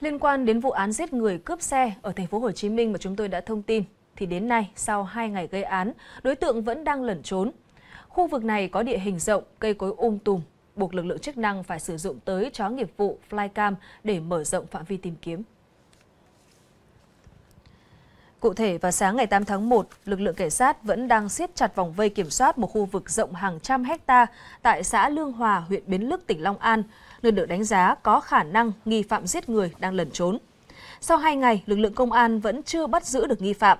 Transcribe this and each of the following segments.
Liên quan đến vụ án giết người cướp xe ở thành phố Hồ Chí Minh mà chúng tôi đã thông tin thì đến nay sau 2 ngày gây án, đối tượng vẫn đang lẩn trốn. Khu vực này có địa hình rộng, cây cối um tùm, buộc lực lượng chức năng phải sử dụng tới chó nghiệp vụ flycam để mở rộng phạm vi tìm kiếm. Cụ thể, vào sáng ngày 8 tháng 1, lực lượng cảnh sát vẫn đang siết chặt vòng vây kiểm soát một khu vực rộng hàng trăm hecta tại xã Lương Hòa, huyện Bến Lức, tỉnh Long An, nơi được đánh giá có khả năng nghi phạm giết người đang lẩn trốn. Sau 2 ngày, lực lượng công an vẫn chưa bắt giữ được nghi phạm.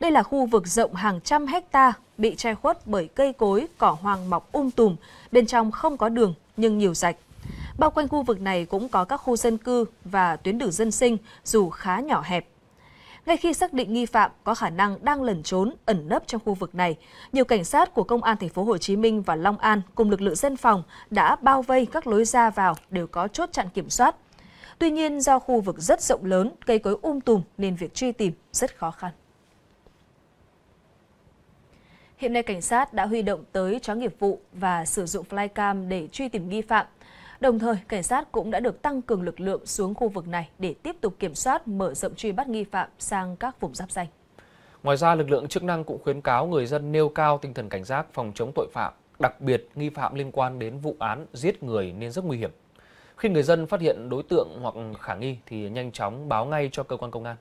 Đây là khu vực rộng hàng trăm hecta bị che khuất bởi cây cối, cỏ hoang mọc um tùm, bên trong không có đường nhưng nhiều rạch. Bao quanh khu vực này cũng có các khu dân cư và tuyến đường dân sinh dù khá nhỏ hẹp. Ngay khi xác định nghi phạm có khả năng đang lẩn trốn, ẩn nấp trong khu vực này, nhiều cảnh sát của Công an thành phố Hồ Chí Minh và Long An cùng lực lượng dân phòng đã bao vây các lối ra vào đều có chốt chặn kiểm soát. Tuy nhiên do khu vực rất rộng lớn, cây cối um tùm nên việc truy tìm rất khó khăn. Hiện nay cảnh sát đã huy động tới chó nghiệp vụ và sử dụng flycam để truy tìm nghi phạm. Đồng thời, cảnh sát cũng đã được tăng cường lực lượng xuống khu vực này để tiếp tục kiểm soát mở rộng truy bắt nghi phạm sang các vùng giáp danh. Ngoài ra, lực lượng chức năng cũng khuyến cáo người dân nêu cao tinh thần cảnh giác phòng chống tội phạm, đặc biệt nghi phạm liên quan đến vụ án giết người nên rất nguy hiểm. Khi người dân phát hiện đối tượng hoặc khả nghi thì nhanh chóng báo ngay cho cơ quan công an.